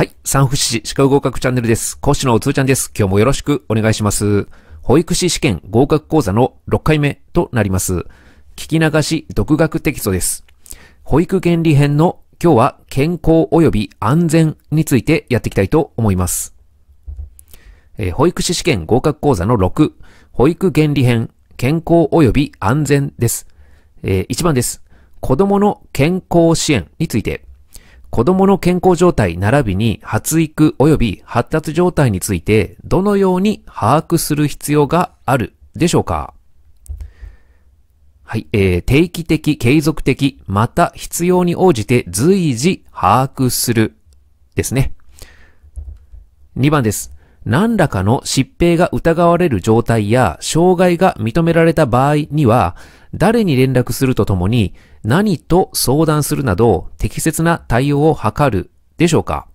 はい。産婦市歯科合格チャンネルです。講師のつーちゃんです。今日もよろしくお願いします。保育士試験合格講座の6回目となります。聞き流し独学テキストです。保育原理編の今日は健康及び安全についてやっていきたいと思います。えー、保育士試験合格講座の6、保育原理編、健康及び安全です。えー、1番です。子供の健康支援について、子供の健康状態並びに発育及び発達状態についてどのように把握する必要があるでしょうかはい、えー、定期的、継続的、また必要に応じて随時把握するですね。2番です。何らかの疾病が疑われる状態や障害が認められた場合には、誰に連絡するとともに何と相談するなど適切な対応を図るでしょうか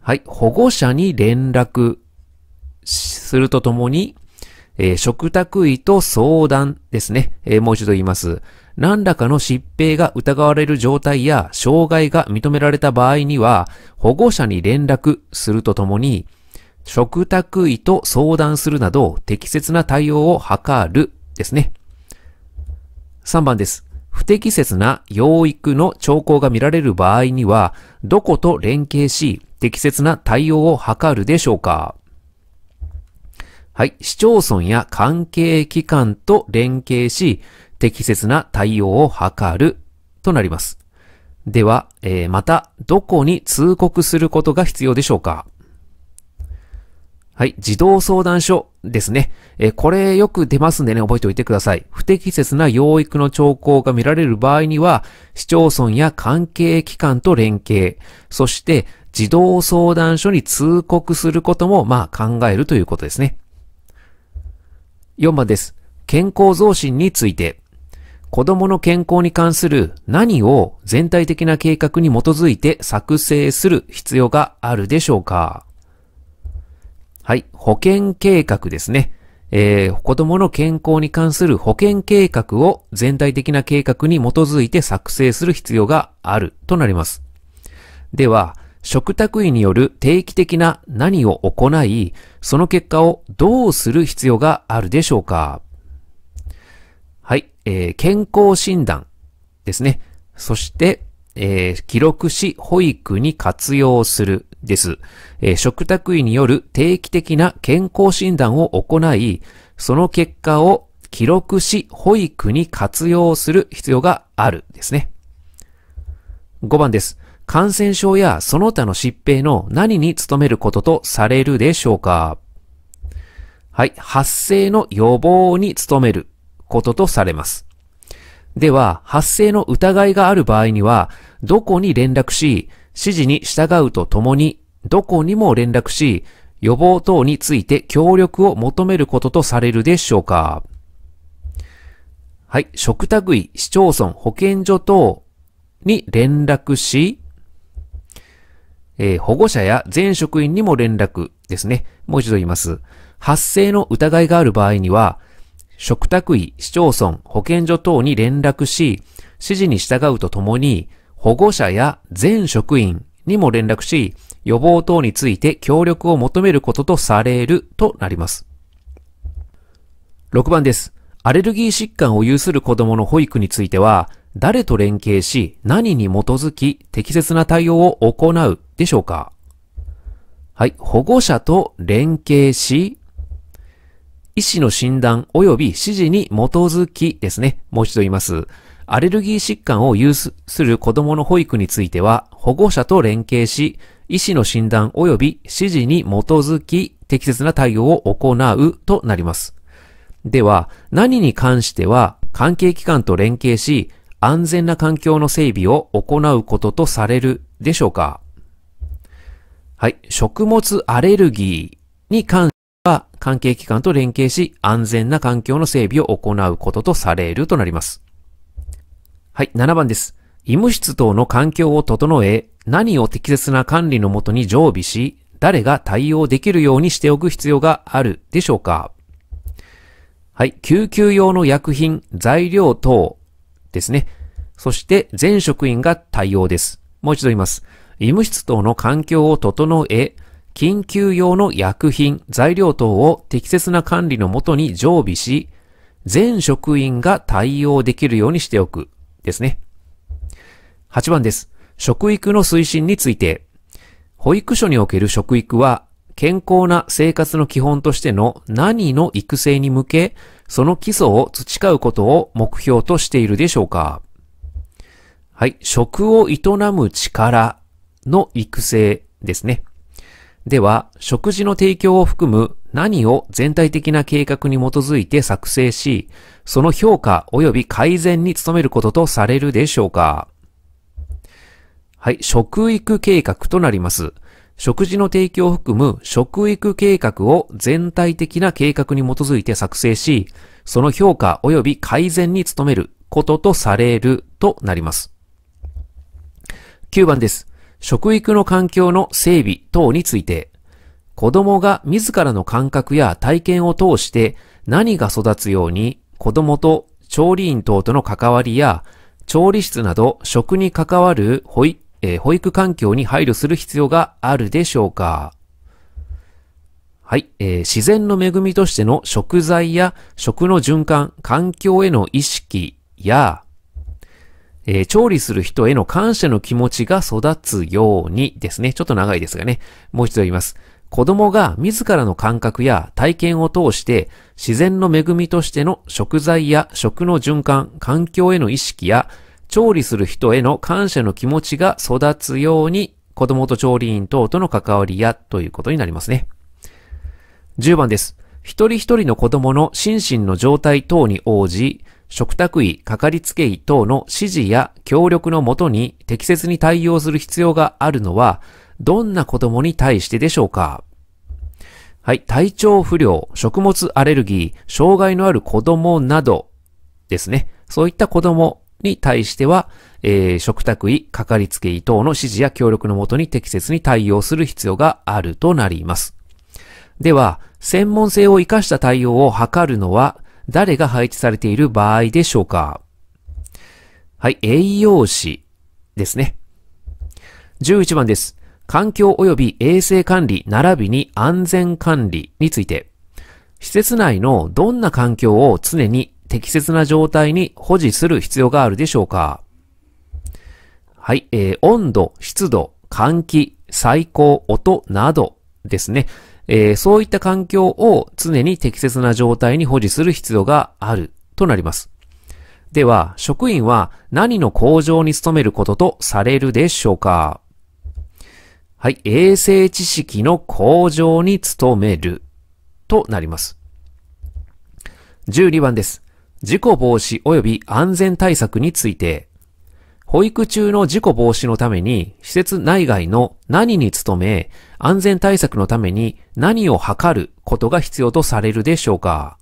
はい、保護者に連絡するとともに、えー、食卓医と相談ですね、えー、もう一度言います。何らかの疾病が疑われる状態や障害が認められた場合には、保護者に連絡するとともに、食卓医と相談するなど適切な対応を図るですね。3番です。不適切な養育の兆候が見られる場合には、どこと連携し、適切な対応を図るでしょうかはい。市町村や関係機関と連携し、適切な対応を図るとなります。では、えー、また、どこに通告することが必要でしょうかはい、児童相談所ですね。えこれよく出ますんでね、覚えておいてください。不適切な養育の兆候が見られる場合には、市町村や関係機関と連携、そして児童相談所に通告することも、まあ考えるということですね。4番です。健康増進について。子供の健康に関する何を全体的な計画に基づいて作成する必要があるでしょうかはい、保険計画ですね。えー、子供の健康に関する保険計画を全体的な計画に基づいて作成する必要があるとなります。では、食卓医による定期的な何を行い、その結果をどうする必要があるでしょうかはい、えー、健康診断ですね。そして、えー、記録し保育に活用するです。えー、食卓医による定期的な健康診断を行い、その結果を記録し、保育に活用する必要があるですね。5番です。感染症やその他の疾病の何に努めることとされるでしょうかはい。発生の予防に努めることとされます。では、発生の疑いがある場合には、どこに連絡し、指示に従うとともに、どこにも連絡し、予防等について協力を求めることとされるでしょうか。はい、食卓医、市町村、保健所等に連絡し、えー、保護者や全職員にも連絡ですね。もう一度言います。発生の疑いがある場合には、食卓医、市町村、保健所等に連絡し、指示に従うとともに、保護者や全職員にも連絡し、予防等について協力を求めることとされるとなります。6番です。アレルギー疾患を有する子供の保育については、誰と連携し、何に基づき適切な対応を行うでしょうかはい。保護者と連携し、医師の診断及び指示に基づきですね。もう一度言います。アレルギー疾患を有する子供の保育については、保護者と連携し、医師の診断及び指示に基づき適切な対応を行うとなります。では、何に関しては関係機関と連携し、安全な環境の整備を行うこととされるでしょうかはい。食物アレルギーに関しては関係機関と連携し、安全な環境の整備を行うこととされるとなります。はい、7番です。医務室等の環境を整え、何を適切な管理のもとに常備し、誰が対応できるようにしておく必要があるでしょうかはい、救急用の薬品、材料等ですね。そして、全職員が対応です。もう一度言います。医務室等の環境を整え、緊急用の薬品、材料等を適切な管理のもとに常備し、全職員が対応できるようにしておく。ですね。8番です。食育の推進について。保育所における食育は、健康な生活の基本としての何の育成に向け、その基礎を培うことを目標としているでしょうかはい。食を営む力の育成ですね。では、食事の提供を含む何を全体的な計画に基づいて作成し、その評価及び改善に努めることとされるでしょうかはい、食育計画となります。食事の提供を含む食育計画を全体的な計画に基づいて作成し、その評価及び改善に努めることとされるとなります。9番です。食育の環境の整備等について、子供が自らの感覚や体験を通して何が育つように子供と調理員等との関わりや調理室など食に関わる保育,、えー、保育環境に配慮する必要があるでしょうかはい、えー、自然の恵みとしての食材や食の循環、環境への意識やえー、調理する人への感謝の気持ちが育つようにですね。ちょっと長いですがね。もう一度言います。子供が自らの感覚や体験を通して自然の恵みとしての食材や食の循環、環境への意識や調理する人への感謝の気持ちが育つように子供と調理員等との関わりやということになりますね。10番です。一人一人の子供の心身の状態等に応じ、嘱託医、かかりつけ医等の指示や協力のもとに適切に対応する必要があるのは、どんな子供に対してでしょうかはい、体調不良、食物アレルギー、障害のある子供などですね。そういった子供に対しては、えー、食卓医、かかりつけ医等の指示や協力のもとに適切に対応する必要があるとなります。では、専門性を活かした対応を図るのは誰が配置されている場合でしょうかはい、栄養士ですね。11番です。環境及び衛生管理並びに安全管理について、施設内のどんな環境を常に適切な状態に保持する必要があるでしょうかはい、えー、温度、湿度、換気、最高、音などですね。えー、そういった環境を常に適切な状態に保持する必要があるとなります。では、職員は何の向上に努めることとされるでしょうかはい、衛生知識の向上に努めるとなります。12番です。事故防止及び安全対策について。保育中の事故防止のために、施設内外の何に努め、安全対策のために何を図ることが必要とされるでしょうか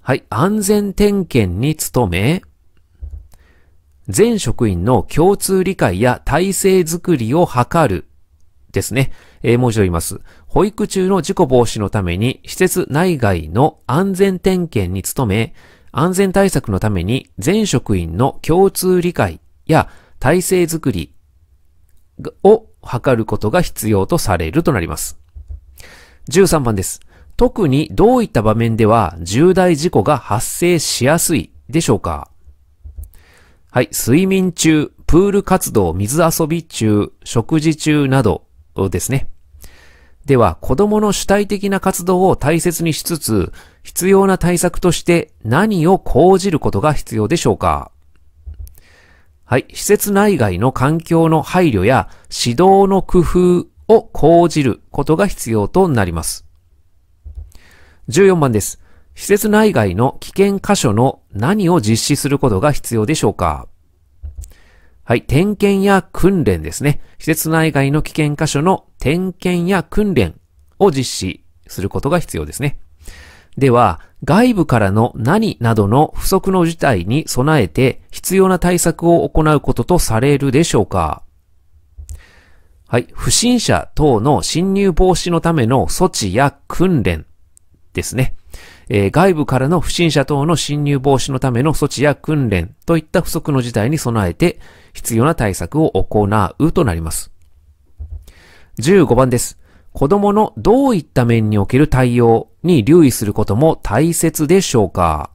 はい、安全点検に努め、全職員の共通理解や体制づくりを図るですね。え文もう一度言います。保育中の事故防止のために施設内外の安全点検に努め、安全対策のために全職員の共通理解や体制づくりを図ることが必要とされるとなります。13番です。特にどういった場面では重大事故が発生しやすいでしょうかはい、睡眠中、プール活動、水遊び中、食事中などですね。では、子供の主体的な活動を大切にしつつ、必要な対策として何を講じることが必要でしょうかはい。施設内外の環境の配慮や指導の工夫を講じることが必要となります。14番です。施設内外の危険箇所の何を実施することが必要でしょうかはい、点検や訓練ですね。施設内外の危険箇所の点検や訓練を実施することが必要ですね。では、外部からの何などの不測の事態に備えて必要な対策を行うこととされるでしょうかはい。不審者等の侵入防止のための措置や訓練ですね。えー、外部からの不審者等の侵入防止のための措置や訓練といった不測の事態に備えて必要な対策を行うとなります。15番です。子供のどういった面における対応に留意することも大切でしょうか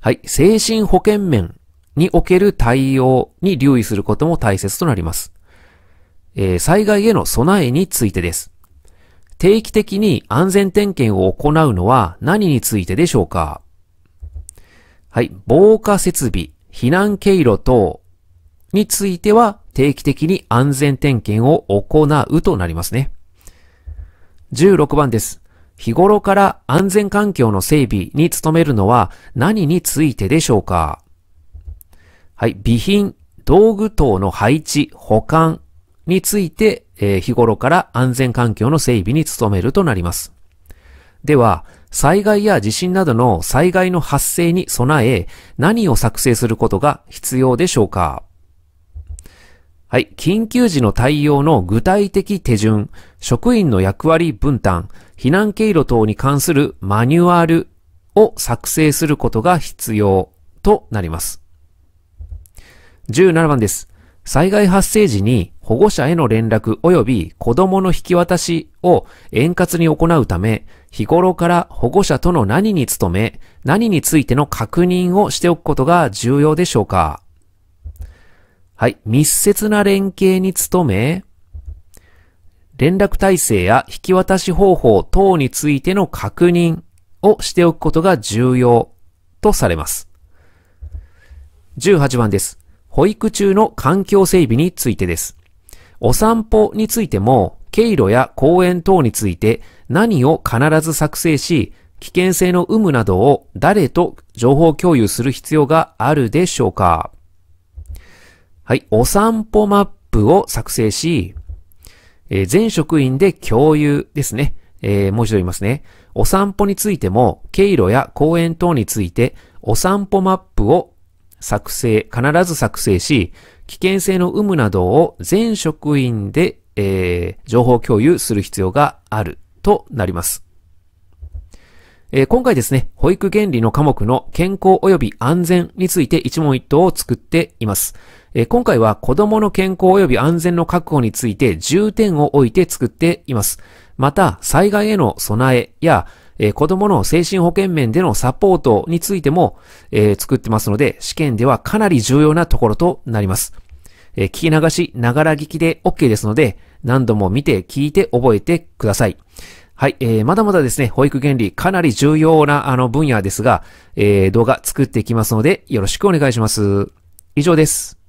はい。精神保健面における対応に留意することも大切となります。えー、災害への備えについてです。定期的に安全点検を行うのは何についてでしょうかはい、防火設備、避難経路等については定期的に安全点検を行うとなりますね。16番です。日頃から安全環境の整備に努めるのは何についてでしょうかはい、備品、道具等の配置、保管についてえー、日頃から安全環境の整備に努めるとなります。では、災害や地震などの災害の発生に備え、何を作成することが必要でしょうかはい。緊急時の対応の具体的手順、職員の役割分担、避難経路等に関するマニュアルを作成することが必要となります。17番です。災害発生時に保護者への連絡及び子供の引き渡しを円滑に行うため、日頃から保護者との何に努め、何についての確認をしておくことが重要でしょうかはい。密接な連携に努め、連絡体制や引き渡し方法等についての確認をしておくことが重要とされます。18番です。保育中の環境整備についてです。お散歩についても、経路や公園等について何を必ず作成し、危険性の有無などを誰と情報共有する必要があるでしょうかはい、お散歩マップを作成し、えー、全職員で共有ですね。えー、もう一度言いますね。お散歩についても、経路や公園等について、お散歩マップを作成、必ず作成し、危険性の有無などを全職員で、えー、情報共有する必要があるとなります。えー、今回ですね、保育原理の科目の健康及び安全について一問一答を作っています。えー、今回は子供の健康及び安全の確保について重点を置いて作っています。また、災害への備えや、えー、子供の精神保健面でのサポートについても、えー、作ってますので、試験ではかなり重要なところとなります。えー、聞き流し、ながら聞きで OK ですので、何度も見て、聞いて、覚えてください。はい、えー、まだまだですね、保育原理、かなり重要なあの分野ですが、えー、動画作っていきますので、よろしくお願いします。以上です。